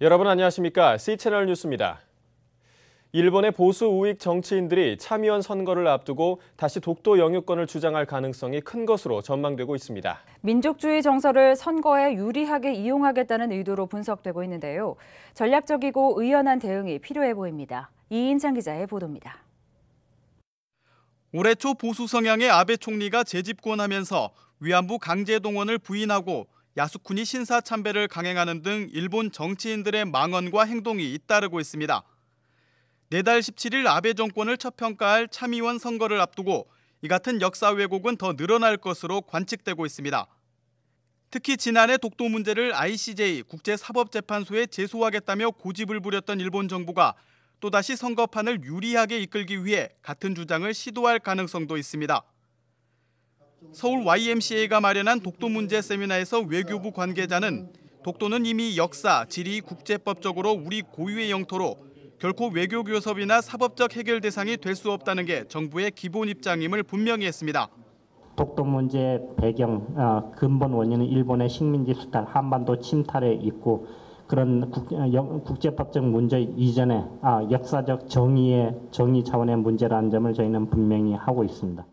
여러분 안녕하십니까? C채널 뉴스입니다. 일본의 보수 우익 정치인들이 참의원 선거를 앞두고 다시 독도 영유권을 주장할 가능성이 큰 것으로 전망되고 있습니다. 민족주의 정서를 선거에 유리하게 이용하겠다는 의도로 분석되고 있는데요. 전략적이고 의연한 대응이 필요해 보입니다. 이인창 기자의 보도입니다. 올해 초 보수 성향의 아베 총리가 재집권하면서 위안부 강제 동원을 부인하고 야스쿠니 신사 참배를 강행하는 등 일본 정치인들의 망언과 행동이 잇따르고 있습니다. 내달 17일 아베 정권을 첫평가할 참의원 선거를 앞두고 이 같은 역사 왜곡은 더 늘어날 것으로 관측되고 있습니다. 특히 지난해 독도 문제를 ICJ 국제사법재판소에 제소하겠다며 고집을 부렸던 일본 정부가 또다시 선거판을 유리하게 이끌기 위해 같은 주장을 시도할 가능성도 있습니다. 서울 YMCA가 마련한 독도 문제 세미나에서 외교부 관계자는 독도는 이미 역사, 지리, 국제법적으로 우리 고유의 영토로 결코 외교 교섭이나 사법적 해결 대상이 될 수 없다는 게 정부의 기본 입장임을 분명히 했습니다. 독도 문제 배경 어, 근본 원인은 일본의 식민지 수탈, 한반도 침탈에 있고 그런 국, 아, 영, 국제법적 문제 이전에 아, 역사적 정의의 정의 차원의 문제라는 점을 저희는 분명히 하고 있습니다.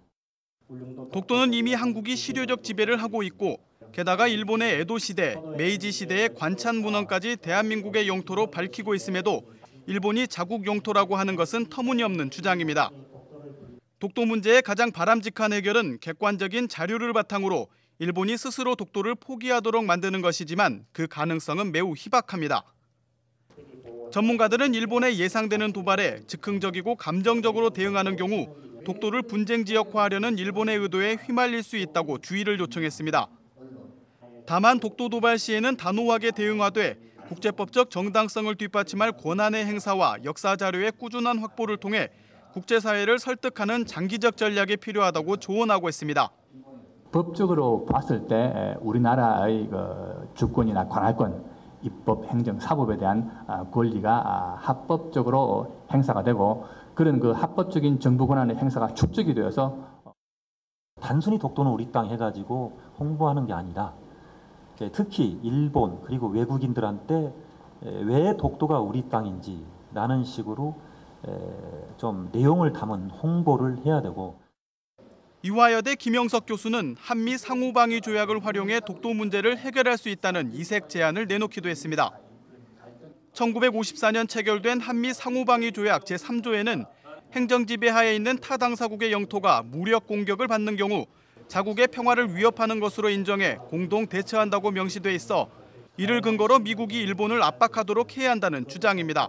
독도는 이미 한국이 실효적 지배를 하고 있고 게다가 일본의 에도 시대, 메이지 시대의 관찬 문헌까지 대한민국의 영토로 밝히고 있음에도 일본이 자국 영토라고 하는 것은 터무니없는 주장입니다. 독도 문제의 가장 바람직한 해결은 객관적인 자료를 바탕으로 일본이 스스로 독도를 포기하도록 만드는 것이지만 그 가능성은 매우 희박합니다. 전문가들은 일본의 예상되는 도발에 즉흥적이고 감정적으로 대응하는 경우 독도를 분쟁 지역화하려는 일본의 의도에 휘말릴 수 있다고 주의를 요청했습니다. 다만 독도 도발 시에는 단호하게 대응하되 국제법적 정당성을 뒷받침할 권한의 행사와 역사 자료의 꾸준한 확보를 통해 국제사회를 설득하는 장기적 전략이 필요하다고 조언하고 있습니다. 법적으로 봤을 때 우리나라의 그 주권이나 관할권, 입법, 행정, 사법에 대한 아, 권리가 아, 합법적으로 행사가 되고 그런 그 합법적인 정부 권한의 행사가 축적이 되어서 단순히 독도는 우리 땅 해가지고 홍보하는 게 아니라 예, 특히 일본 그리고 외국인들한테 예, 왜 독도가 우리 땅인지 라는 식으로 예, 좀 내용을 담은 홍보를 해야 되고 이화여대 김영석 교수는 한미 상호방위 조약을 활용해 독도 문제를 해결할 수 있다는 이색 제안을 내놓기도 했습니다. 1954년 체결된 한미 상호방위 조약 제3조에는 행정 지배하에 있는 타 당사국의 영토가 무력 공격을 받는 경우 자국의 평화를 위협하는 것으로 인정해 공동 대처한다고 명시돼 있어 이를 근거로 미국이 일본을 압박하도록 해야 한다는 주장입니다.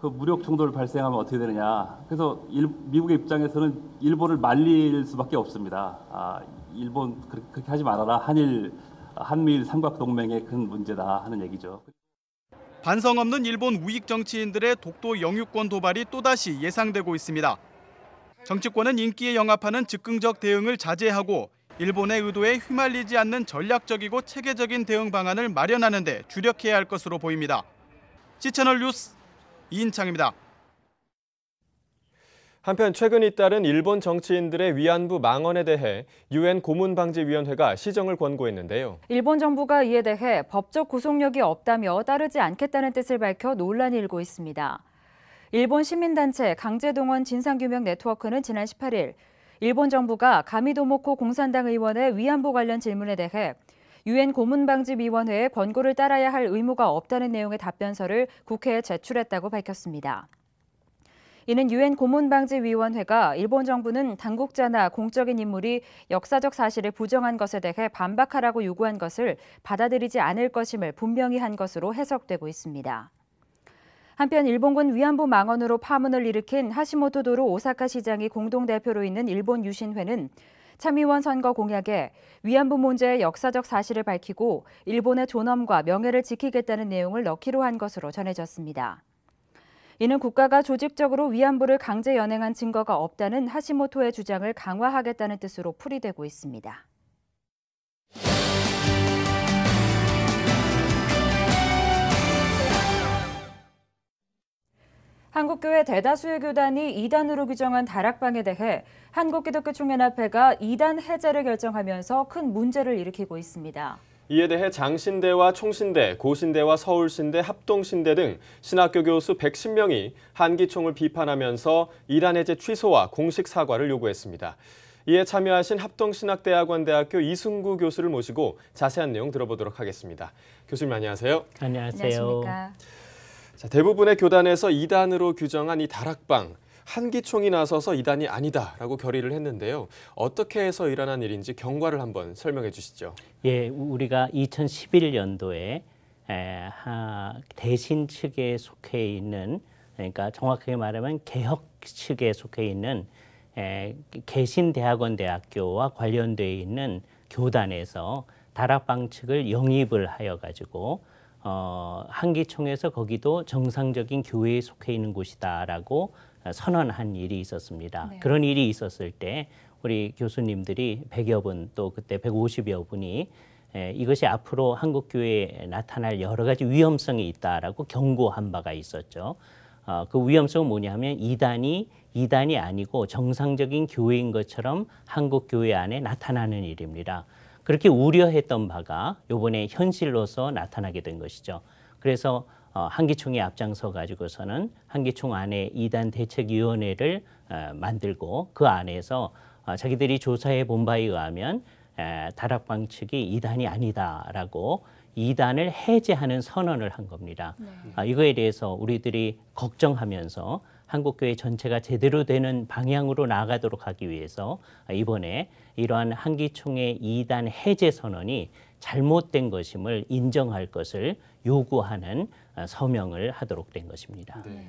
그 무력 충돌 발생하면 어떻게 되느냐. 그래서 일, 미국의 입장에서는 일본을 말릴 수밖에 없습니다. 아, 일본 그렇게 하지 말아라. 한일 한미일 삼각 동맹의 큰 문제다 하는 얘기죠. 반성 없는 일본 우익 정치인들의 독도 영유권 도발이 또다시 예상되고 있습니다. 정치권은 인기에 영합하는 즉흥적 대응을 자제하고 일본의 의도에 휘말리지 않는 전략적이고 체계적인 대응 방안을 마련하는 데 주력해야 할 것으로 보입니다. 시채널 뉴스 이인창입니다. 한편 최근 잇따른 일본 정치인들의 위안부 망언에 대해 유엔 고문방지위원회가 시정을 권고했는데요. 일본 정부가 이에 대해 법적 구속력이 없다며 따르지 않겠다는 뜻을 밝혀 논란이 일고 있습니다. 일본 시민단체 강제동원 진상규명 네트워크는 지난 18일 일본 정부가 가미도모코 공산당 의원의 위안부 관련 질문에 대해 유엔 고문방지위원회의 권고를 따라야 할 의무가 없다는 내용의 답변서를 국회에 제출했다고 밝혔습니다. 이는 유엔 고문방지위원회가 일본 정부는 당국자나 공적인 인물이 역사적 사실을 부정한 것에 대해 반박하라고 요구한 것을 받아들이지 않을 것임을 분명히 한 것으로 해석되고 있습니다. 한편 일본군 위안부 망언으로 파문을 일으킨 하시모토 도로 오사카 시장이 공동대표로 있는 일본 유신회는 참의원 선거 공약에 위안부 문제의 역사적 사실을 밝히고 일본의 존엄과 명예를 지키겠다는 내용을 넣기로 한 것으로 전해졌습니다. 이는 국가가 조직적으로 위안부를 강제 연행한 증거가 없다는 하시모토의 주장을 강화하겠다는 뜻으로 풀이되고 있습니다. 한국교회 대다수의 교단이 2단으로 규정한 다락방에 대해 한국기독교총연합회가 2단 해제를 결정하면서 큰 문제를 일으키고 있습니다. 이에 대해 장신대와 총신대, 고신대와 서울신대, 합동신대 등 신학교 교수 110명이 한기총을 비판하면서 이란 해제 취소와 공식 사과를 요구했습니다. 이에 참여하신 합동신학대학원대학교 이승구 교수를 모시고 자세한 내용 들어보도록 하겠습니다. 교수님 안녕하세요. 안녕하세요. 안녕하십니까. 자, 대부분의 교단에서 이단으로 규정한 이 다락방, 한기총이 나서서 이단이 아니다라고 결의를 했는데요. 어떻게 해서 일어난 일인지 경과를 한번 설명해 주시죠. 예, 우리가 2011년도에 대신 측에 속해 있는 그러니까 정확하게 말하면 개혁 측에 속해 있는 개신대학원대학교와 관련돼 있는 교단에서 다락방 측을 영입을 하여 가지고 어, 한기총에서 거기도 정상적인 교회에 속해 있는 곳이다라고 아, 선언한 일이 있었습니다. 네. 그런 일이 있었을 때 우리 교수님들이 100여 분 또 그때 150여 분이 이것이 앞으로 한국 교회에 나타날 여러 가지 위험성이 있다라고 경고한 바가 있었죠. 어, 그 위험성은 뭐냐면 이단이 이단이 아니고 정상적인 교회인 것처럼 한국 교회 안에 나타나는 일입니다. 그렇게 우려했던 바가 요번에 현실로서 나타나게 된 것이죠. 그래서 어, 한기총에 앞장서 가지고서는 한기총 안에 이단 대책위원회를 어, 만들고 그 안에서 어, 자기들이 조사해 본 바에 의하면 에, 다락방 측이 이단이 아니다라고 이단을 해제하는 선언을 한 겁니다. 네. 아, 이거에 대해서 우리들이 걱정하면서 한국교회 전체가 제대로 되는 방향으로 나아가도록 하기 위해서 이번에 이러한 한기총의 이단 해제 선언이 잘못된 것임을 인정할 것을 요구하는 아, 서명을 하도록 된 것입니다. 네.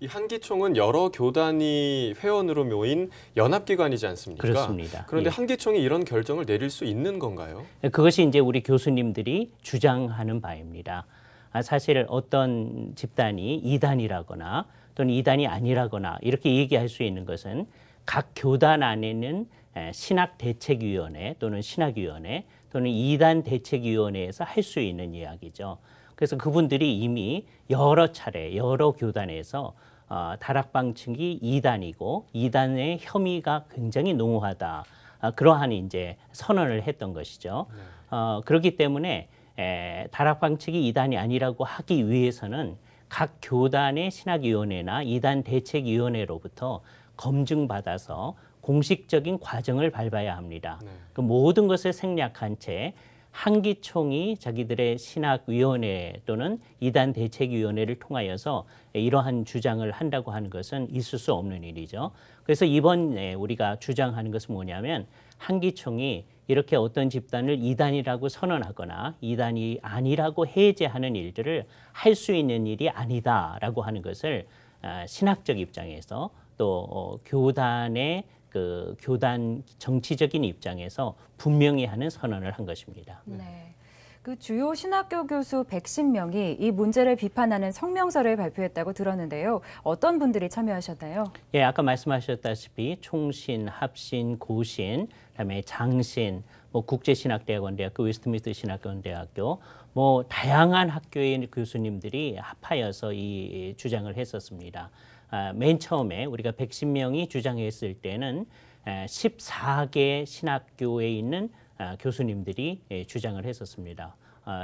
이 한기총은 여러 교단이 회원으로 모인 연합기관이지 않습니까? 그렇습니다. 그런데 예. 한기총이 이런 결정을 내릴 수 있는 건가요? 네, 그것이 이제 우리 교수님들이 주장하는 바입니다. 아, 사실 어떤 집단이 이단이라거나 또는 이단이 아니라거나 이렇게 얘기할 수 있는 것은 각 교단 안에는 신학 대책위원회 또는 신학위원회 또는 이단 대책위원회에서 할 수 있는 이야기죠. 그래서 그분들이 이미 여러 차례 여러 교단에서 어, 다락방 측이 2단이고 2단의 혐의가 굉장히 농후하다. 어, 그러한 이제 선언을 했던 것이죠. 네. 어, 그렇기 때문에 에, 다락방 측이 2단이 아니라고 하기 위해서는 각 교단의 신학위원회나 2단 대책위원회로부터 검증받아서 공식적인 과정을 밟아야 합니다. 네. 그 모든 것을 생략한 채 한기총이 자기들의 신학위원회 또는 이단 대책위원회를 통하여서 이러한 주장을 한다고 하는 것은 있을 수 없는 일이죠. 그래서 이번에 우리가 주장하는 것은 뭐냐면 한기총이 이렇게 어떤 집단을 이단이라고 선언하거나 이단이 아니라고 해제하는 일들을 할 수 있는 일이 아니다라고 하는 것을 아, 신학적 입장에서 또 어, 교단의 그 교단 정치적인 입장에서 분명히 하는 선언을 한 것입니다. 네. 그 주요 신학교 교수 110명이 이 문제를 비판하는 성명서를 발표했다고 들었는데요. 어떤 분들이 참여하셨나요? 예, 아까 말씀하셨다시피 총신, 합신, 고신, 그다음에 장신, 뭐 국제신학대학원 대학교, 웨스트민스터 신학원 대학교, 뭐 다양한 학교의 교수님들이 합하여서 이 주장을 했었습니다. 아, 맨 처음에 우리가 110명이 주장했을 때는 14개 아, 신학교에 있는 아, 교수님들이 예, 주장을 했었습니다.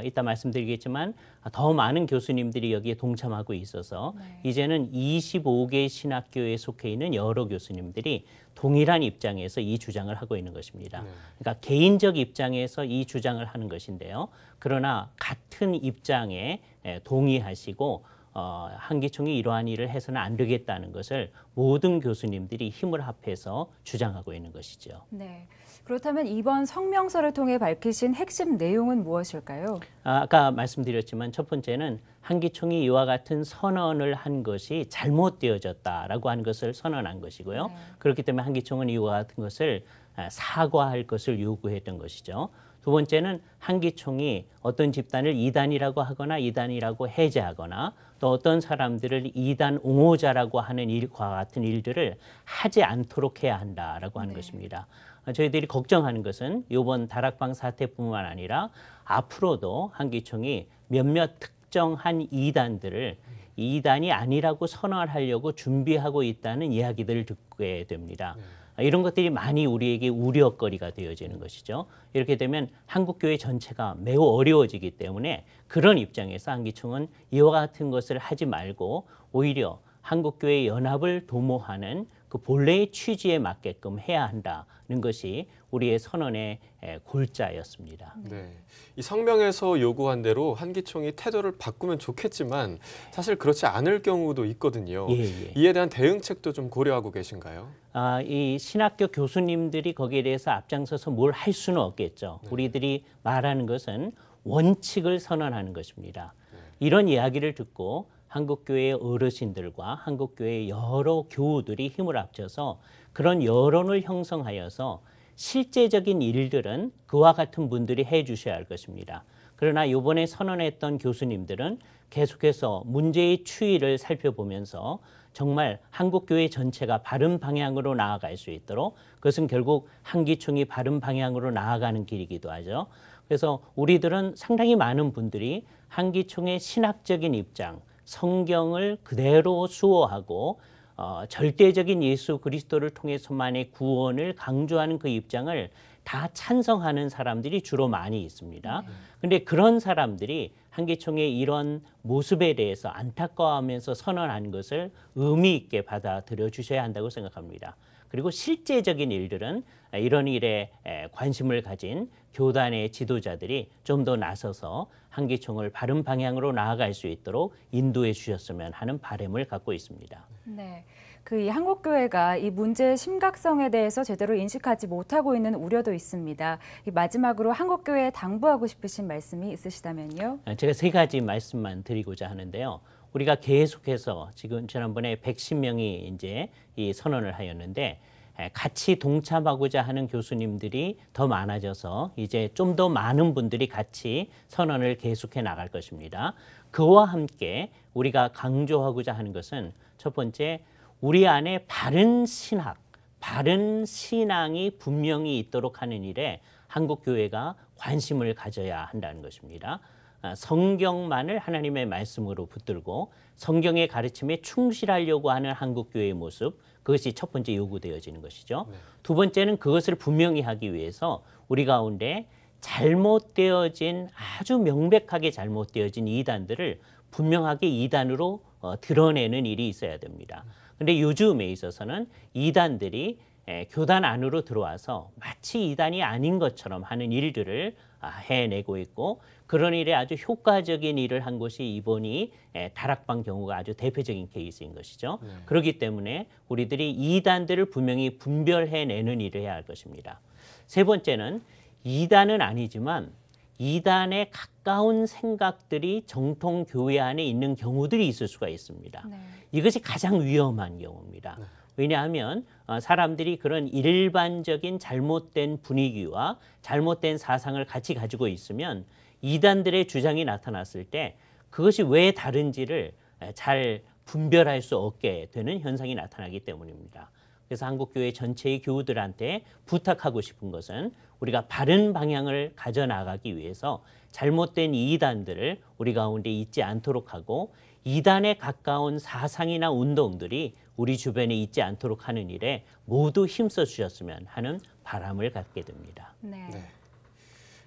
이따 말씀드리겠지만 더 많은 교수님들이 여기에 동참하고 있어서 네. 이제는 25개 신학교에 속해 있는 여러 교수님들이 동일한 입장에서 이 주장을 하고 있는 것입니다. 네. 그러니까 개인적 입장에서 이 주장을 하는 것인데요. 그러나 같은 입장에 예, 동의하시고 어, 한기총이 이러한 일을 해서는 안 되겠다는 것을 모든 교수님들이 힘을 합해서 주장하고 있는 것이죠. 네. 그렇다면 이번 성명서를 통해 밝히신 핵심 내용은 무엇일까요? 아, 아까 말씀드렸지만 첫 번째는 한기총이 이와 같은 선언을 한 것이 잘못되어졌다라고 한 것을 선언한 것이고요. 네. 그렇기 때문에 한기총은 이와 같은 것을 아, 사과할 것을 요구했던 것이죠. 두 번째는 한기총이 어떤 집단을 이단이라고 하거나 이단이라고 해제하거나 또 어떤 사람들을 이단 옹호자라고 하는 일과 같은 일들을 하지 않도록 해야 한다라고 하는 네. 것입니다. 저희들이 걱정하는 것은 이번 다락방 사태뿐만 아니라 앞으로도 한기총이 몇몇 특정한 이단들을 이단이 아니라고 선언하려고 준비하고 있다는 이야기들을 듣게 됩니다. 네. 아, 이런 것들이 많이 우리에게 우려거리가 되어지는 것이죠. 이렇게 되면 한국 교회 전체가 매우 어려워지기 때문에 그런 입장에서 한기총은 이와 같은 것을 하지 말고 오히려 한국 교회 연합을 도모하는 그 본래의 취지에 맞게끔 해야 한다는 것이 우리의 선언의 골자였습니다. 네. 이 성명에서 요구한 대로 한기총이 태도를 바꾸면 좋겠지만 사실 그렇지 않을 경우도 있거든요. 예, 예. 이에 대한 대응책도 좀 고려하고 계신가요? 아, 이 신학교 교수님들이 거기에 대해서 앞장서서 뭘 할 수는 없겠죠. 네. 우리들이 말하는 것은 원칙을 선언하는 것입니다. 네. 이런 이야기를 듣고 한국교회의 어르신들과 한국교회의 여러 교우들이 힘을 합쳐서 그런 여론을 형성하여서 실제적인 일들은 그와 같은 분들이 해 주셔야 할 것입니다. 그러나 이번에 선언했던 교수님들은 계속해서 문제의 추이를 살펴보면서 정말 한국교회 전체가 바른 방향으로 나아갈 수 있도록 그것은 결국 한기총이 바른 방향으로 나아가는 길이기도 하죠. 그래서 우리들은 상당히 많은 분들이 한기총의 신학적인 입장, 성경을 그대로 수호하고 어, 절대적인 예수 그리스도를 통해서만의 구원을 강조하는 그 입장을 다 찬성하는 사람들이 주로 많이 있습니다. 그런데 네. 그런 사람들이 한기총의 이런 모습에 대해서 안타까워하면서 선언한 것을 의미 있게 받아들여 주셔야 한다고 생각합니다. 그리고 실제적인 일들은 아, 이런 일에 관심을 가진 교단의 지도자들이 좀 더 나서서 한기총을 바른 방향으로 나아갈 수 있도록 인도해 주셨으면 하는 바램을 갖고 있습니다. 네. 그 한국 교회가 이 문제의 심각성에 대해서 제대로 인식하지 못하고 있는 우려도 있습니다. 마지막으로 한국 교회에 당부하고 싶으신 말씀이 있으시다면요. 아, 제가 세 가지 말씀만 드리고자 하는데요. 우리가 계속해서 지금 지난번에 110명이 이제 이 선언을 하였는데 예, 같이 동참하고자 하는 교수님들이 더 많아져서 이제 좀 더 많은 분들이 같이 선언을 계속해 나갈 것입니다. 그와 함께 우리가 강조하고자 하는 것은 첫 번째 우리 안에 바른 신학, 바른 신앙이 분명히 있도록 하는 일에 한국 교회가 관심을 가져야 한다는 것입니다. 아, 성경만을 하나님의 말씀으로 붙들고 성경의 가르침에 충실하려고 하는 한국 교회의 모습 그것이 첫 번째 요구되어지는 것이죠. 네. 두 번째는 그것을 분명히 하기 위해서 우리 가운데 잘못되어진 아주 명백하게 잘못되어진 이단들을 분명하게 이단으로 어, 드러내는 일이 있어야 됩니다. 근데 요즘에 있어서는 이단들이 에, 교단 안으로 들어와서 마치 이단이 아닌 것처럼 하는 일들을 아, 해내고 있고 그런 일에 아주 효과적인 일을 한것이 이번이 다락방 경우가 아주 대표적인 케이스인 것이죠. 네. 그렇기 때문에 우리들이 이단들을 분명히 분별해내는 일을 해야 할 것입니다. 세 번째는 이단은 아니지만 이단에 가까운 생각들이 정통 교회 안에 있는 경우들이 있을 수가 있습니다. 네. 이것이 가장 위험한 경우입니다. 네. 왜냐하면 어, 사람들이 그런 일반적인 잘못된 분위기와 잘못된 사상을 같이 가지고 있으면 이단들의 주장이 나타났을 때 그것이 왜 다른지를 잘 분별할 수 없게 되는 현상이 나타나기 때문입니다. 그래서 한국교회 전체의 교우들한테 부탁하고 싶은 것은 우리가 바른 방향을 가져나가기 위해서 잘못된 이단들을 우리 가운데 있지 않도록 하고 이단에 가까운 사상이나 운동들이 우리 주변에 있지 않도록 하는 일에 모두 힘써 주셨으면 하는 바람을 갖게 됩니다. 네. 네.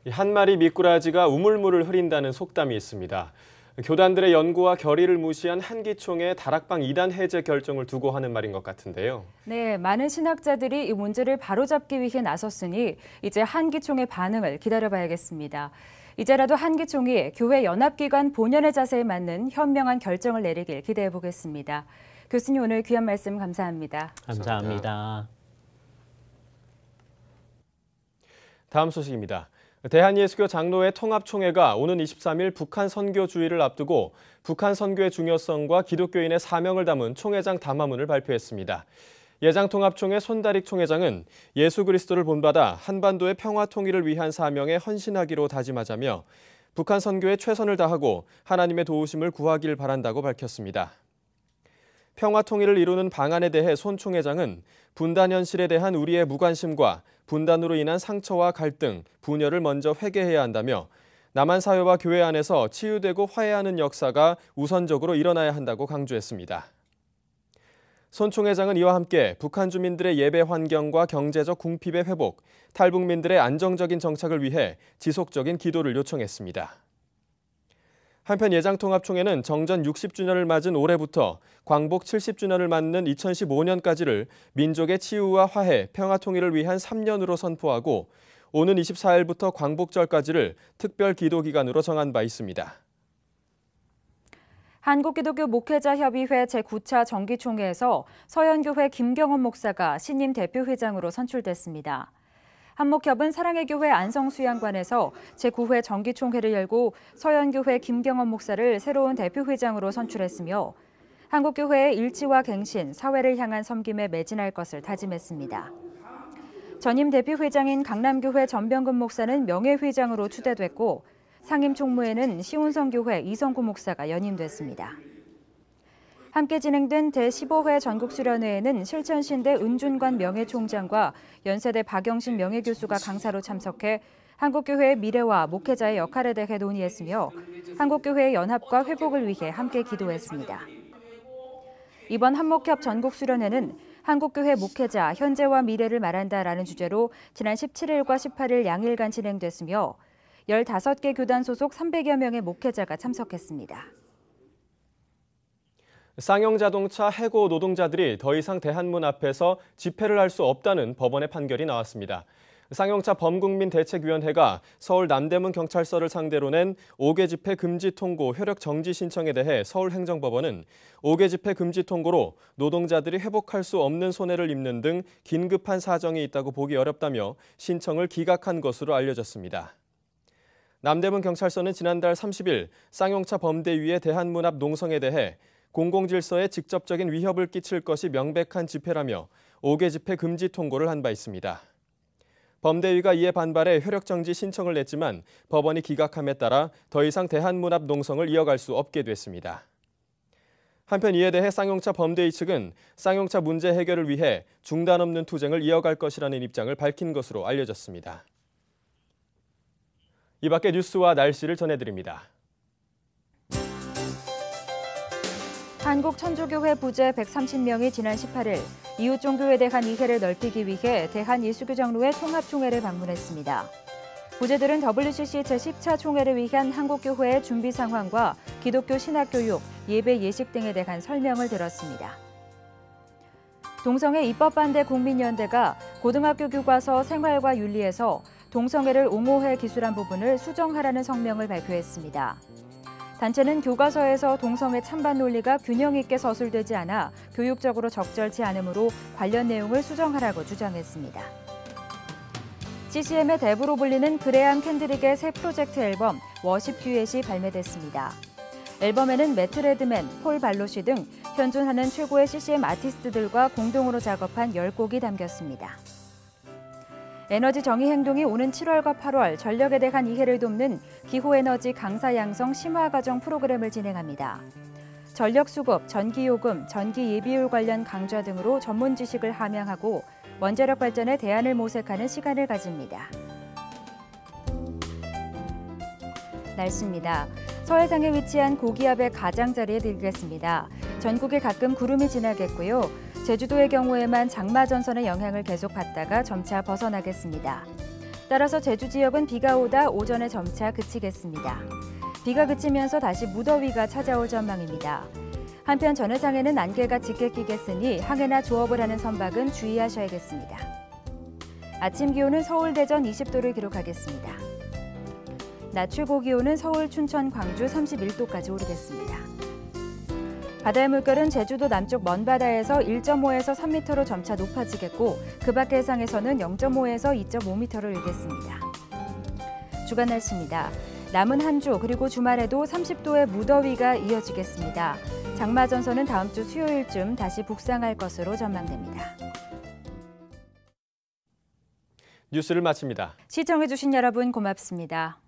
한 마리 미꾸라지가 우물물을 흐린다는 속담이 있습니다. 교단들의 연구와 결의를 무시한 한기총의 다락방 2단 해제 결정을 두고 하는 말인 것 같은데요. 네, 많은 신학자들이 이 문제를 바로잡기 위해 나섰으니 이제 한기총의 반응을 기다려봐야겠습니다. 이제라도 한기총이 교회 연합기관 본연의 자세에 맞는 현명한 결정을 내리길 기대해 보겠습니다. 교수님 오늘 귀한 말씀 감사합니다. 감사합니다. 다음 소식입니다. 대한예수교 장로회 통합총회가 오는 23일 북한 선교 주의를 앞두고 북한 선교의 중요성과 기독교인의 사명을 담은 총회장 담화문을 발표했습니다. 예장통합총회 손다릭 총회장은 예수 그리스도를 본받아 한반도의 평화 통일을 위한 사명에 헌신하기로 다짐하자며 북한 선교에 최선을 다하고 하나님의 도우심을 구하길 바란다고 밝혔습니다. 평화 통일을 이루는 방안에 대해 손 총회장은 분단 현실에 대한 우리의 무관심과 분단으로 인한 상처와 갈등, 분열을 먼저 회개해야 한다며 남한 사회와 교회 안에서 치유되고 화해하는 역사가 우선적으로 일어나야 한다고 강조했습니다. 손 총회장은 이와 함께 북한 주민들의 예배 환경과 경제적 궁핍의 회복, 탈북민들의 안정적인 정착을 위해 지속적인 기도를 요청했습니다. 한편 예장통합총회는 정전 60주년을 맞은 올해부터 광복 70주년을 맞는 2015년까지를 민족의 치유와 화해, 평화 통일을 위한 3년으로 선포하고 오는 24일부터 광복절까지를 특별 기도 기간으로 정한 바 있습니다. 한국기독교 목회자협의회 제9차 정기총회에서 서현교회 김경원 목사가 신임 대표회장으로 선출됐습니다. 한목협은 사랑의 교회 안성수양관에서 제9회 정기총회를 열고 서현교회 김경원 목사를 새로운 대표회장으로 선출했으며 한국교회의 일치와 갱신, 사회를 향한 섬김에 매진할 것을 다짐했습니다. 전임 대표회장인 강남교회 전병근 목사는 명예회장으로 추대됐고 상임 총무에는 시온성교회 이성구 목사가 연임됐습니다. 함께 진행된 제15회 전국수련회에는 실천신대 은준관 명예총장과 연세대 박영신 명예교수가 강사로 참석해 한국교회의 미래와 목회자의 역할에 대해 논의했으며 한국교회의 연합과 회복을 위해 함께 기도했습니다. 이번 한목협 전국수련회는 한국교회 목회자 현재와 미래를 말한다라는 주제로 지난 17일과 18일 양일간 진행됐으며 15개 교단 소속 300여 명의 목회자가 참석했습니다. 쌍용자동차 해고 노동자들이 더 이상 대한문 앞에서 집회를 할 수 없다는 법원의 판결이 나왔습니다. 쌍용차 범국민 대책위원회가 서울 남대문 경찰서를 상대로 낸 5개 집회 금지 통고 효력 정지 신청에 대해 서울행정법원은 5개 집회 금지 통고로 노동자들이 회복할 수 없는 손해를 입는 등 긴급한 사정이 있다고 보기 어렵다며 신청을 기각한 것으로 알려졌습니다. 남대문 경찰서는 지난달 30일 쌍용차 범대위의 대한문 앞 농성에 대해 공공질서에 직접적인 위협을 끼칠 것이 명백한 집회라며 5개 집회 금지 통고를 한 바 있습니다. 범대위가 이에 반발해 효력정지 신청을 냈지만 법원이 기각함에 따라 더 이상 대한문 앞 농성을 이어갈 수 없게 됐습니다. 한편 이에 대해 쌍용차 범대위 측은 쌍용차 문제 해결을 위해 중단 없는 투쟁을 이어갈 것이라는 입장을 밝힌 것으로 알려졌습니다. 이 밖에 뉴스와 날씨를 전해드립니다. 한국천주교회 부재 130명이 지난 18일 이웃 종교에 대한 이해를 넓히기 위해 대한예수교장로회 통합총회를 방문했습니다. 부제들은 WCC 제10차 총회를 위한 한국교회의 준비 상황과 기독교 신학교육, 예배 예식 등에 대한 설명을 들었습니다. 동성애 입법 반대 국민연대가 고등학교 교과서 생활과 윤리에서 동성애를 옹호해 기술한 부분을 수정하라는 성명을 발표했습니다. 단체는 교과서에서 동성애 찬반 논리가 균형 있게 서술되지 않아 교육적으로 적절치 않으므로 관련 내용을 수정하라고 주장했습니다. CCM의 대부로 불리는 그레암 캔드릭의 새 프로젝트 앨범 워십 듀엣이 발매됐습니다. 앨범에는 매트 레드맨, 폴 발로시 등 현존하는 최고의 CCM 아티스트들과 공동으로 작업한 10곡이 담겼습니다. 에너지 정의 행동이 오는 7월과 8월 전력에 대한 이해를 돕는 기호에너지 강사 양성 심화 과정 프로그램을 진행합니다. 전력 수급, 전기 요금, 전기 예비율 관련 강좌 등으로 전문 지식을 함양하고 원자력 발전의 대안을 모색하는 시간을 가집니다. 날씨입니다. 서해상에 위치한 고기압의 가장자리에 들겠습니다. 전국에 가끔 구름이 지나겠고요. 제주도의 경우에만 장마 전선의 영향을 계속 받다가 점차 벗어나겠습니다. 따라서 제주 지역은 비가 오다 오전에 점차 그치겠습니다. 비가 그치면서 다시 무더위가 찾아올 전망입니다. 한편 전해상에는 안개가 짙게 끼겠으니 항해나 조업을 하는 선박은 주의하셔야겠습니다. 아침 기온은 서울 대전 20도를 기록하겠습니다. 낮 최고 기온은 서울, 춘천, 광주 31도까지 오르겠습니다. 바다의 물결은 제주도 남쪽 먼 바다에서 1.5에서 3m로 점차 높아지겠고 그 밖의 해상에서는 0.5에서 2.5m로 일겠습니다. 주간 날씨입니다. 남은 한 주 그리고 주말에도 30도의 무더위가 이어지겠습니다. 장마 전선은 다음 주 수요일쯤 다시 북상할 것으로 전망됩니다. 뉴스를 마칩니다. 시청해주신 여러분 고맙습니다.